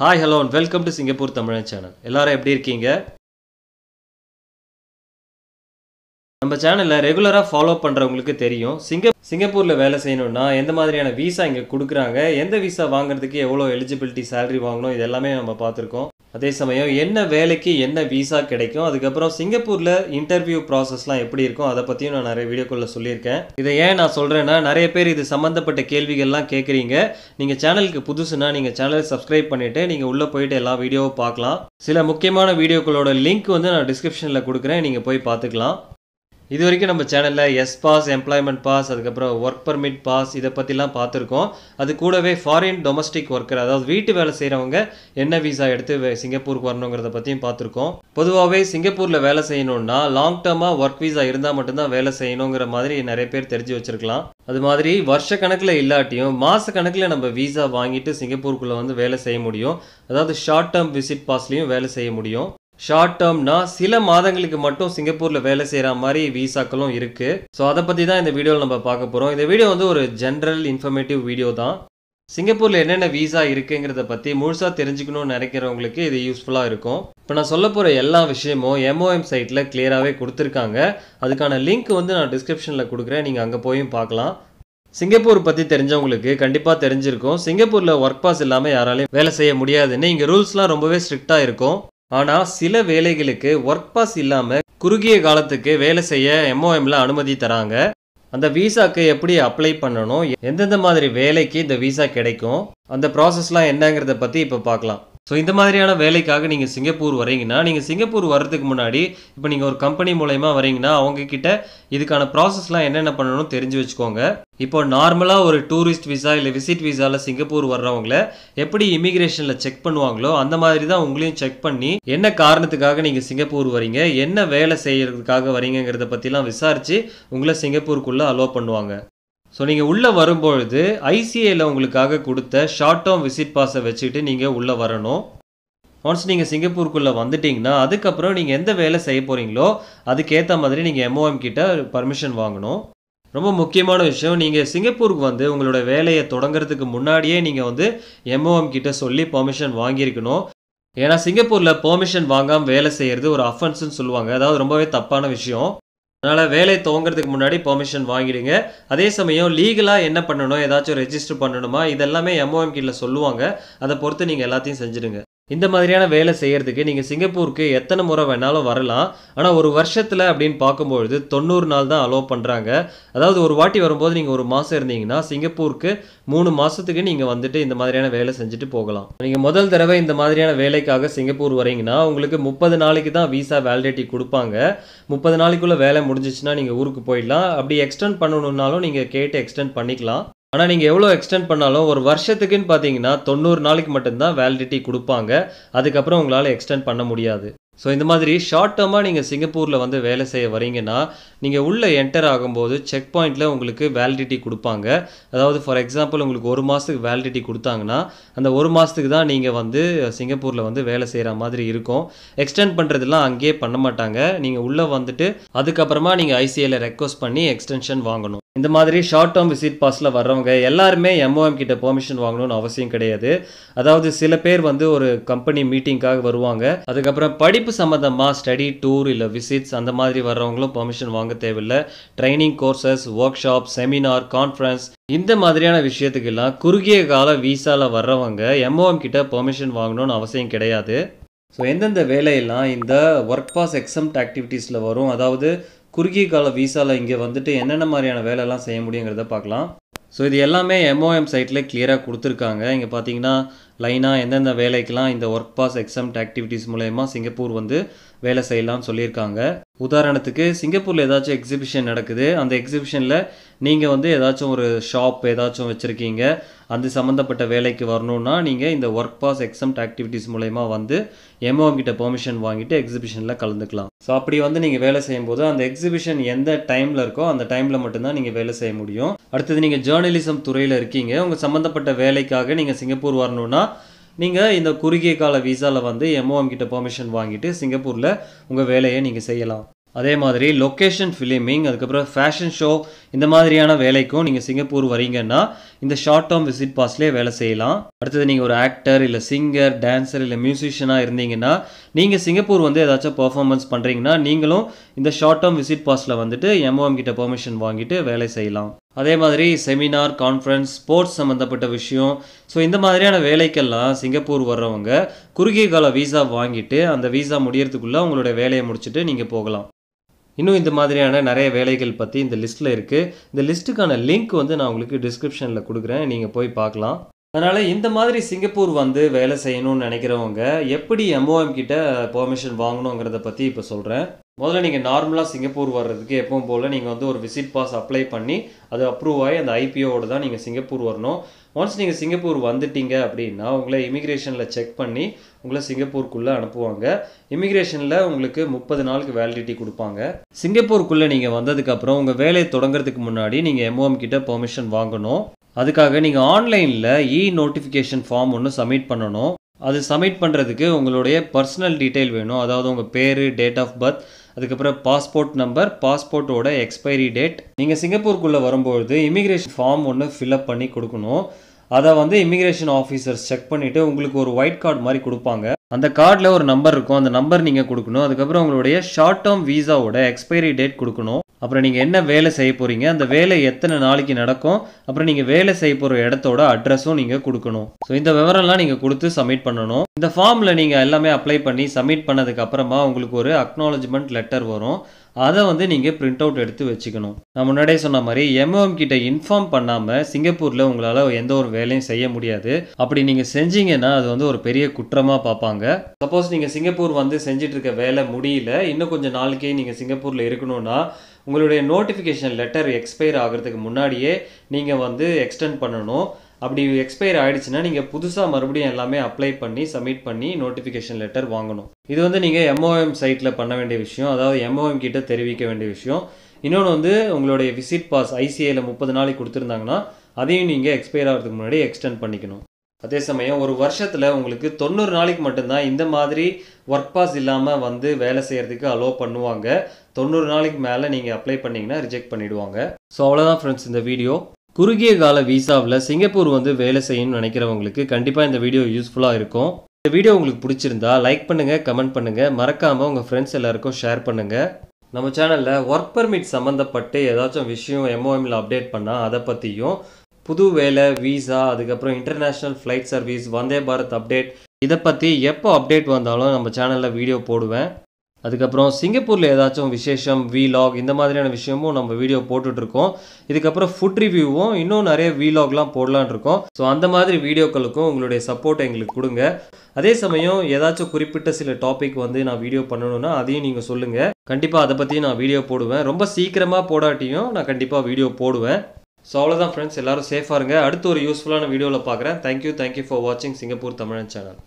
hi hello and welcome to Singapore Tamilan channel எல்லாரும் எப்படி இருக்கீங்க நம்ம சேனலில் ரெகுலராக ஃபாலோ பண்ணுறவங்களுக்கு தெரியும் சிங்க சிங்கப்பூரில் வேலை செய்யணும்னா எந்த மாதிரியான விசா இங்கே கொடுக்குறாங்க எந்த விசா வாங்குறதுக்கு எவ்வளோ எலிஜிபிலிட்டி சேலரி வாங்கணும் இது எல்லாமே நம்ம பார்த்துருக்கோம் அதே சமயம் என்ன வேலைக்கு என்ன விசா கிடைக்கும் அதுக்கப்புறம் சிங்கப்பூரில் இன்டர்வியூ ப்ராசஸ்லாம் எப்படி இருக்கும் அதை பற்றியும் நான் நிறைய வீடியோக்குள்ளே சொல்லியிருக்கேன் இதை ஏன் நான் சொல்கிறேன்னா நிறைய பேர் இது சம்மந்தப்பட்ட கேள்விகள்லாம் கேட்குறீங்க நீங்கள் சேனலுக்கு புதுசுனா நீங்கள் சேனலை சப்ஸ்கிரைப் பண்ணிவிட்டு நீங்கள் உள்ளே போயிட்டு எல்லா வீடியோவும் பார்க்கலாம் சில முக்கியமான வீடியோக்களோட லிங்க் வந்து நான் டிஸ்கிரிப்ஷனில் கொடுக்குறேன் நீங்கள் போய் பார்த்துக்கலாம் இது வரைக்கும் நம்ம சேனலில் எஸ் பாஸ் எம்ப்ளாய்மெண்ட் பாஸ் அதுக்கப்புறம் ஒர்க் பர்மிட் பாஸ் இதை பற்றிலாம் பார்த்துருக்கோம் அது கூடவே ஃபாரின் டொமஸ்டிக் ஒர்க்கர் அதாவது வீட்டு வேலை செய்கிறவங்க என்ன விசா எடுத்து சிங்கப்பூருக்கு வரணுங்கிறத பற்றியும் பார்த்துருக்கோம் பொதுவாகவே சிங்கப்பூரில் வேலை செய்யணும்னா லாங் டேர்மாக ஒர்க் விசா இருந்தால் மட்டும்தான் வேலை செய்யணுங்கிற மாதிரி நிறைய பேர் தெரிஞ்சு வச்சுருக்கலாம் அது மாதிரி வருஷ கணக்கில் இல்லாட்டியும் மாத கணக்கில் நம்ம விசா வாங்கிட்டு சிங்கப்பூருக்குள்ளே வந்து வேலை செய்ய முடியும் அதாவது ஷார்ட் டேர்ம் விசிட் பாஸ்லேயும் வேலை செய்ய முடியும் ஷார்ட் டேர்ம்னா சில மாதங்களுக்கு மட்டும் சிங்கப்பூரில் வேலை செய்கிற மாதிரி விசாக்களும் இருக்குது ஸோ அதை பற்றி தான் இந்த வீடியோவில் நம்ம பார்க்க போகிறோம் இந்த வீடியோ வந்து ஒரு ஜென்ரல் இன்ஃபர்மேட்டிவ் வீடியோ தான் சிங்கப்பூரில் என்னென்ன விசா இருக்குங்கிறத பற்றி முழுசாக தெரிஞ்சுக்கணும்னு நினைக்கிறவங்களுக்கு இது யூஸ்ஃபுல்லாக இருக்கும் இப்போ நான் சொல்ல போகிற எல்லா விஷயமும் எம்ஓஎம் சைட்டில் கிளியராகவே கொடுத்துருக்காங்க அதுக்கான லிங்க் வந்து நான் டிஸ்கிரிப்ஷனில் கொடுக்குறேன் நீங்கள் அங்கே போயும் பார்க்கலாம் சிங்கப்பூர் பற்றி தெரிஞ்சவங்களுக்கு கண்டிப்பாக தெரிஞ்சிருக்கும் சிங்கப்பூரில் ஒர்க் பாஸ் இல்லாமல் யாராலையும் வேலை செய்ய முடியாதுன்னு இங்கே ரூல்ஸ்லாம் ரொம்பவே ஸ்ட்ரிக்டாக இருக்கும் ஆனால் சில வேலைகளுக்கு ஒர்க் பாஸ் இல்லாமல் குறுகிய காலத்துக்கு வேலை செய்ய எம்ஓஎம்ல அனுமதி தராங்க அந்த விசாக்கு எப்படி அப்ளை பண்ணணும் எந்தெந்த மாதிரி வேலைக்கு இந்த விசா கிடைக்கும் அந்த ப்ராசஸ்லாம் என்னங்கிறத பற்றி இப்போ பார்க்கலாம் ஸோ இந்த மாதிரியான வேலைக்காக நீங்கள் சிங்கப்பூர் வரீங்கன்னா நீங்கள் சிங்கப்பூர் வர்றதுக்கு முன்னாடி இப்போ நீங்கள் ஒரு கம்பெனி மூலயமா வரீங்கன்னா அவங்கக்கிட்ட இதுக்கான ப்ராசஸ்லாம் என்னென்ன பண்ணணும் தெரிஞ்சு வச்சுக்கோங்க இப்போ நார்மலாக ஒரு டூரிஸ்ட் விசா இல்லை விசிட் விசாவில் சிங்கப்பூர் வர்றவங்கள எப்படி இமிக்ரேஷனில் செக் பண்ணுவாங்களோ அந்த மாதிரி தான் உங்களையும் செக் பண்ணி என்ன காரணத்துக்காக நீங்கள் சிங்கப்பூர் வரீங்க என்ன வேலை செய்கிறதுக்காக வரீங்கிறத பற்றிலாம் விசாரித்து உங்களை சிங்கப்பூருக்குள்ளே அலோவ் பண்ணுவாங்க ஸோ நீங்கள் உள்ளே வரும்பொழுது ஐசிஐயில் உங்களுக்காக கொடுத்த ஷார்ட் டேர்ம் விசிட் பாஸை வச்சுக்கிட்டு நீங்கள் உள்ளே வரணும் ஒன்ஸ் நீங்கள் சிங்கப்பூருக்குள்ளே வந்துட்டிங்கன்னா அதுக்கப்புறம் நீங்கள் எந்த வேலை செய்ய போகிறீங்களோ அதுக்கேற்ற மாதிரி நீங்கள் எம்ஓஎம் கிட்ட பர்மிஷன் வாங்கணும் ரொம்ப முக்கியமான விஷயம் நீங்கள் சிங்கப்பூருக்கு வந்து உங்களோட வேலையை தொடங்குறதுக்கு முன்னாடியே நீங்கள் வந்து எம்ஓஎம் கிட்ட சொல்லி பர்மிஷன் வாங்கியிருக்கணும் ஏன்னா சிங்கப்பூரில் பெர்மிஷன் வாங்காமல் வேலை செய்கிறது ஒரு அஃபன்ஸ்ன்னு சொல்லுவாங்க அதாவது ரொம்பவே தப்பான விஷயம் அதனால் வேலை துவங்குறதுக்கு முன்னாடி பெர்மிஷன் வாங்கிடுங்க அதே சமயம் லீகலாக என்ன பண்ணணும் ஏதாச்சும் ரெஜிஸ்டர் பண்ணணுமா இதெல்லாமே எம்ஓஎம் கீழே சொல்லுவாங்க அதை பொறுத்து நீங்கள் எல்லாத்தையும் செஞ்சுடுங்க இந்த மாதிரியான வேலை செய்கிறதுக்கு நீங்கள் சிங்கப்பூருக்கு எத்தனை முறை வேணாலும் வரலாம் ஆனால் ஒரு வருஷத்தில் அப்படின்னு பார்க்கும்பொழுது தொண்ணூறு நாள் தான் அலோவ் பண்ணுறாங்க அதாவது ஒரு வாட்டி வரும்போது நீங்கள் ஒரு மாதம் இருந்தீங்கன்னா சிங்கப்பூருக்கு மூணு மாதத்துக்கு நீங்கள் வந்துட்டு இந்த மாதிரியான வேலை செஞ்சுட்டு போகலாம் நீங்கள் முதல் தடவை இந்த மாதிரியான வேலைக்காக சிங்கப்பூர் வரீங்கன்னா உங்களுக்கு முப்பது நாளைக்கு தான் விசா வேலிடிட்டி கொடுப்பாங்க முப்பது நாளைக்குள்ளே வேலை முடிஞ்சிச்சுன்னா நீங்கள் ஊருக்கு போயிடலாம் அப்படி எக்ஸ்டெண்ட் பண்ணணுன்னாலும் நீங்கள் கேட்டு எக்ஸ்டெண்ட் பண்ணிக்கலாம் ஆனால் நீங்கள் எவ்வளோ எக்ஸ்டெண்ட் பண்ணாலும் ஒரு வருஷத்துக்குன்னு பார்த்தீங்கன்னா தொண்ணூறு நாளைக்கு மட்டும்தான் வேலிடிட்டி கொடுப்பாங்க அதுக்கப்புறம் உங்களால் எக்ஸ்டெண்ட் பண்ண முடியாது ஸோ இந்த மாதிரி ஷார்ட் டேர்மாக நீங்கள் சிங்கப்பூரில் வந்து வேலை செய்ய வரீங்கன்னா நீங்கள் உள்ளே என்டர் ஆகும்போது செக் பாயிண்ட்டில் உங்களுக்கு வேலிடிட்டி கொடுப்பாங்க அதாவது ஃபார் எக்ஸாம்பிள் உங்களுக்கு ஒரு மாதத்துக்கு வேலிடிட்டி கொடுத்தாங்கன்னா அந்த ஒரு மாதத்துக்கு தான் நீங்கள் வந்து சிங்கப்பூரில் வந்து வேலை செய்கிற மாதிரி இருக்கும் எக்ஸ்டெண்ட் பண்ணுறதுலாம் அங்கேயே பண்ண மாட்டாங்க நீங்கள் உள்ளே வந்துட்டு அதுக்கப்புறமா நீங்கள் ஐசிஐயில் ரெக்வஸ்ட் பண்ணி எக்ஸ்டென்ஷன் வாங்கணும் இந்த மாதிரி ஷார்ட் டேர்ம் விசிட் பாஸில் வர்றவங்க எல்லாருமே எம்ஓஎம் கிட்ட பெர்மிஷன் வாங்கணும்னு அவசியம் கிடையாது அதாவது சில பேர் வந்து ஒரு கம்பெனி மீட்டிங்காக வருவாங்க அதுக்கப்புறம் படிப்பு சம்மந்தமாக ஸ்டடி டூர் இல்லை விசிட்ஸ் அந்த மாதிரி வர்றவங்களும் பெர்மிஷன் வாங்க தேவையில்லை training courses workshop seminar conference இந்த மாதிரியான விஷயத்துக்கெல்லாம் குறுகிய கால விசாவில் வர்றவங்க எம்ஓஎம் கிட்ட பெர்மிஷன் வாங்கணும்னு அவசியம் கிடையாது ஸோ எந்தெந்த வேலையெல்லாம் இந்த ஒர்க் பாஸ் எக்ஸம்ட் ஆக்டிவிட்டீஸில் வரும் அதாவது குறுகிய கால வீசாவில் இங்கே வந்துட்டு என்னென்ன மாதிரியான வேலைலாம் செய்ய முடியுங்கிறத பார்க்கலாம் ஸோ இது எல்லாமே எம்ஓஎம் சைட்டில் கிளியராக கொடுத்துருக்காங்க இங்கே பார்த்தீங்கன்னா லைனாக எந்தெந்த வேலைக்கெலாம் இந்த ஒர்க் பாஸ் எக்ஸாம் ஆக்டிவிட்டீஸ் மூலயமா சிங்கப்பூர் வந்து வேலை செய்யலாம்னு சொல்லியிருக்காங்க உதாரணத்துக்கு சிங்கப்பூரில் ஏதாச்சும் எக்ஸிபிஷன் நடக்குது அந்த எக்ஸிபிஷனில் நீங்கள் வந்து ஏதாச்சும் ஒரு ஷாப் ஏதாச்சும் வச்சுருக்கீங்க அந்த சம்மந்தப்பட்ட வேலைக்கு வரணுன்னா நீங்கள் இந்த ஒர்க் பாஸ் எக்ஸம்ட் ஆக்டிவிட்டீஸ் மூலயமா வந்து எம்ஓ கிட்ட பெர்மிஷன் வாங்கிட்டு எக்ஸிபிஷனில் கலந்துக்கலாம் ஸோ அப்படி வந்து நீங்கள் வேலை செய்யும்போது அந்த எக்ஸிபிஷன் எந்த டைமில் இருக்கோ அந்த டைமில் மட்டும்தான் நீங்கள் வேலை செய்ய முடியும் அடுத்தது நீங்கள் ஜேர்னலிசம் துறையில் இருக்கீங்க உங்கள் சம்மந்தப்பட்ட வேலைக்காக நீங்கள் சிங்கப்பூர் வரணுன்னா நீங்கள் இந்த குறுகிய கால விசாவில் வந்து எம்ஓஎம் கிட்ட பெர்மிஷன் வாங்கிட்டு சிங்கப்பூரில் உங்கள் வேலையை நீங்கள் செய்யலாம் அதே மாதிரி லொக்கேஷன் ஃபிலிமிங் அதுக்கப்புறம் ஃபேஷன் ஷோ இந்த மாதிரியான வேலைக்கும் நீங்கள் சிங்கப்பூர் வரீங்கன்னா இந்த ஷார்ட் டேர்ம் விசிட் பாஸ்லேயே வேலை செய்யலாம் அடுத்தது நீங்கள் ஒரு ஆக்டர் இல்லை சிங்கர் டான்ஸர் இல்லை மியூசிஷியனாக இருந்தீங்கன்னா நீங்கள் சிங்கப்பூர் வந்து ஏதாச்சும் பர்ஃபார்மன்ஸ் பண்ணுறீங்கன்னா நீங்களும் இந்த ஷார்ட் டேர்ம் விசிட் பாஸில் வந்துட்டு எம்ஓஎம் கிட்ட பெர்மிஷன் வாங்கிட்டு வேலை செய்யலாம் அதே மாதிரி செமினார் கான்ஃபரன்ஸ் ஸ்போர்ட்ஸ் சம்மந்தப்பட்ட விஷயம் ஸோ இந்த மாதிரியான வேலைக்கெல்லாம் சிங்கப்பூர் வர்றவங்க குறுகிய கால வீசா வாங்கிட்டு அந்த வீசா முடியறதுக்குள்ளே அவங்களோட வேலையை முடிச்சுட்டு நீங்கள் போகலாம் இன்னும் இந்த மாதிரியான நிறைய வேலைகள் பற்றி இந்த லிஸ்ட்டில் இருக்குது இந்த லிஸ்ட்டுக்கான லிங்க் வந்து நான் உங்களுக்கு டிஸ்கிரிப்ஷனில் கொடுக்குறேன் நீங்கள் போய் பார்க்கலாம் அதனால் இந்த மாதிரி சிங்கப்பூர் வந்து வேலை செய்யணும்னு நினைக்கிறவங்க எப்படி எம்ஓஎம் கிட்ட பெர்மிஷன் வாங்கணுங்கிறத பற்றி இப்போ சொல்கிறேன் முதல்ல நீங்கள் நார்மலாக சிங்கப்பூர் வர்றதுக்கு எப்பவும் போல் நீங்கள் வந்து ஒரு விசிட் பாஸ் அப்ளை பண்ணி அது அப்ரூவ் ஆகி அந்த ஐபிஓட தான் நீங்கள் சிங்கப்பூர் வரணும் ஒன்ஸ் நீங்கள் சிங்கப்பூர் வந்துட்டீங்க அப்படின்னா உங்களை இமிக்ரேஷனில் செக் பண்ணி உங்களை சிங்கப்பூருக்குள்ளே அனுப்புவாங்க இமிக்ரேஷனில் உங்களுக்கு முப்பது நாளுக்கு வேலிடிட்டி கொடுப்பாங்க சிங்கப்பூருக்குள்ளே நீங்கள் வந்ததுக்கப்புறம் உங்கள் வேலையை தொடங்குறதுக்கு முன்னாடி நீங்கள் எம்ஓஎம் கிட்ட பெர்மிஷன் வாங்கணும் அதுக்காக நீங்கள் ஆன்லைனில் இ நோட்டிஃபிகேஷன் ஃபார்ம் ஒன்று சப்மிட் பண்ணணும் அது சப்மிட் பண்ணுறதுக்கு உங்களுடைய பர்சனல் டீட்டெயில் வேணும் அதாவது உங்கள் பேர் டேட் ஆஃப் பர்த் அதுக்கப்புறம் பாஸ்போர்ட் நம்பர் பாஸ்போர்ட்டோட எக்ஸ்பைரி டேட் நீங்கள் சிங்கப்பூருக்குள்ளே வரும்பொழுது இமிக்ரேஷன் ஃபார்ம் ஒன்று ஃபில்அப் பண்ணி கொடுக்கணும் அதை வந்து இமிக்ரேஷன் ஆஃபீஸர்ஸ் செக் பண்ணிவிட்டு உங்களுக்கு ஒரு ஒயிட் கார்டு மாதிரி கொடுப்பாங்க அந்த கார்டில் ஒரு நம்பர் இருக்கும் அந்த நம்பர் நீங்கள் கொடுக்கணும் அதுக்கப்புறம் உங்களுடைய ஷார்ட் டேர்ம் வீசாவோட எக்ஸ்பைரி டேட் கொடுக்கணும் அப்புறம் நீங்கள் என்ன வேலை செய்ய போகிறீங்க அந்த வேலை எத்தனை நாளைக்கு நடக்கும் அப்புறம் நீங்கள் வேலை செய்ய போகிற இடத்தோட அட்ரஸும் நீங்கள் கொடுக்கணும் ஸோ இந்த விவரம்லாம் நீங்கள் கொடுத்து சப்மிட் பண்ணணும் இந்த ஃபார்மில் நீங்கள் எல்லாமே அப்ளை பண்ணி சப்மிட் பண்ணதுக்கு அப்புறமா உங்களுக்கு ஒரு அக்னாலஜ்மெண்ட் லெட்டர் வரும் அதை வந்து நீங்கள் பிரிண்ட் அவுட் எடுத்து வச்சுக்கணும் நான் முன்னாடியே சொன்ன மாதிரி எம்ஓஎம் கிட்ட இன்ஃபார்ம் பண்ணாமல் சிங்கப்பூரில் உங்களால் எந்த ஒரு வேலையும் செய்ய முடியாது அப்படி நீங்கள் செஞ்சீங்கன்னா அது வந்து ஒரு பெரிய குற்றமாக பார்ப்பாங்க சொல்கிறாங்க சப்போஸ் நீங்கள் சிங்கப்பூர் வந்து செஞ்சிட்ருக்க வேலை முடியல இன்னும் கொஞ்சம் நாளைக்கே நீங்கள் சிங்கப்பூரில் இருக்கணும்னா உங்களுடைய நோட்டிஃபிகேஷன் லெட்டர் எக்ஸ்பயர் ஆகிறதுக்கு முன்னாடியே நீங்கள் வந்து எக்ஸ்டெண்ட் பண்ணணும் அப்படி எக்ஸ்பயர் ஆகிடுச்சுன்னா நீங்கள் புதுசாக மறுபடியும் எல்லாமே அப்ளை பண்ணி சப்மிட் பண்ணி நோட்டிஃபிகேஷன் லெட்டர் வாங்கணும் இது வந்து நீங்கள் எம்ஓஎம் சைட்டில் பண்ண வேண்டிய விஷயம் அதாவது எம்ஓஎம் கிட்ட தெரிவிக்க வேண்டிய விஷயம் இன்னொன்று வந்து உங்களுடைய விசிட் பாஸ் ஐசிஐயில் முப்பது நாளைக்கு கொடுத்துருந்தாங்கன்னா அதையும் நீங்கள் எக்ஸ்பயர் ஆகிறதுக்கு முன்னாடி எக்ஸ்டெண்ட் பண்ணிக்கணும் அதே சமயம் ஒரு வருஷத்தில் உங்களுக்கு தொண்ணூறு நாளைக்கு மட்டும்தான் இந்த மாதிரி ஒர்க் பாஸ் இல்லாமல் வந்து வேலை செய்கிறதுக்கு அலோவ் பண்ணுவாங்க தொண்ணூறு நாளைக்கு மேலே நீங்கள் அப்ளை பண்ணிங்கன்னா ரிஜெக்ட் பண்ணிவிடுவாங்க ஸோ அவ்வளோதான் ஃப்ரெண்ட்ஸ் இந்த வீடியோ குறுகிய கால விசாவில் சிங்கப்பூர் வந்து வேலை செய்யணும்னு நினைக்கிறவங்களுக்கு கண்டிப்பாக இந்த வீடியோ யூஸ்ஃபுல்லாக இருக்கும் இந்த வீடியோ உங்களுக்கு பிடிச்சிருந்தா லைக் பண்ணுங்கள் கமெண்ட் பண்ணுங்கள் மறக்காமல் உங்கள் ஃப்ரெண்ட்ஸ் எல்லாருக்கும் ஷேர் பண்ணுங்கள் நம்ம சேனலில் ஒர்க் பர்மிட் சம்மந்தப்பட்டு ஏதாச்சும் விஷயம் எம்ஓஎம்மில் அப்டேட் பண்ணால் அதை பற்றியும் புது வேலை வீசா அதுக்கப்புறம் international flight service Vande Bharat update இதை பற்றி எப்போ அப்டேட் வந்தாலும் நம்ம சேனலில் வீடியோ போடுவேன் அதுக்கப்புறம் சிங்கப்பூரில் ஏதாச்சும் விசேஷம் விலாக் இந்த மாதிரியான விஷயமும் நம்ம வீடியோ போட்டுட்ருக்கோம் இதுக்கப்புறம் ஃபுட் ரிவ்யூவும் இன்னும் நிறைய விலாக்லாம் போடலான் இருக்கோம் ஸோ அந்த மாதிரி வீடியோக்களுக்கும் உங்களுடைய சப்போர்ட்டை எங்களுக்கு கொடுங்க அதே சமயம் ஏதாச்சும் குறிப்பிட்ட சில டாபிக் வந்து நான் வீடியோ பண்ணணும்னா அதையும் நீங்கள் சொல்லுங்கள் கண்டிப்பாக அதை பற்றி நான் வீடியோ போடுவேன் ரொம்ப சீக்கிரமாக போடாட்டியும் நான் கண்டிப்பாக வீடியோ போடுவேன் ஸோ அவ்வளோதான் ஃப்ரெண்ட்ஸ் எல்லோரும் சேஃபாக இருங்க அடுத்து ஒரு யூஸ்ஃபுல்லான வீடியோவில் பார்க்குறேன் தேங்க்யூ தேங்க்யூ ஃபார் வாட்சிங் சிங்கப்பூர் தமிழன் சேனல்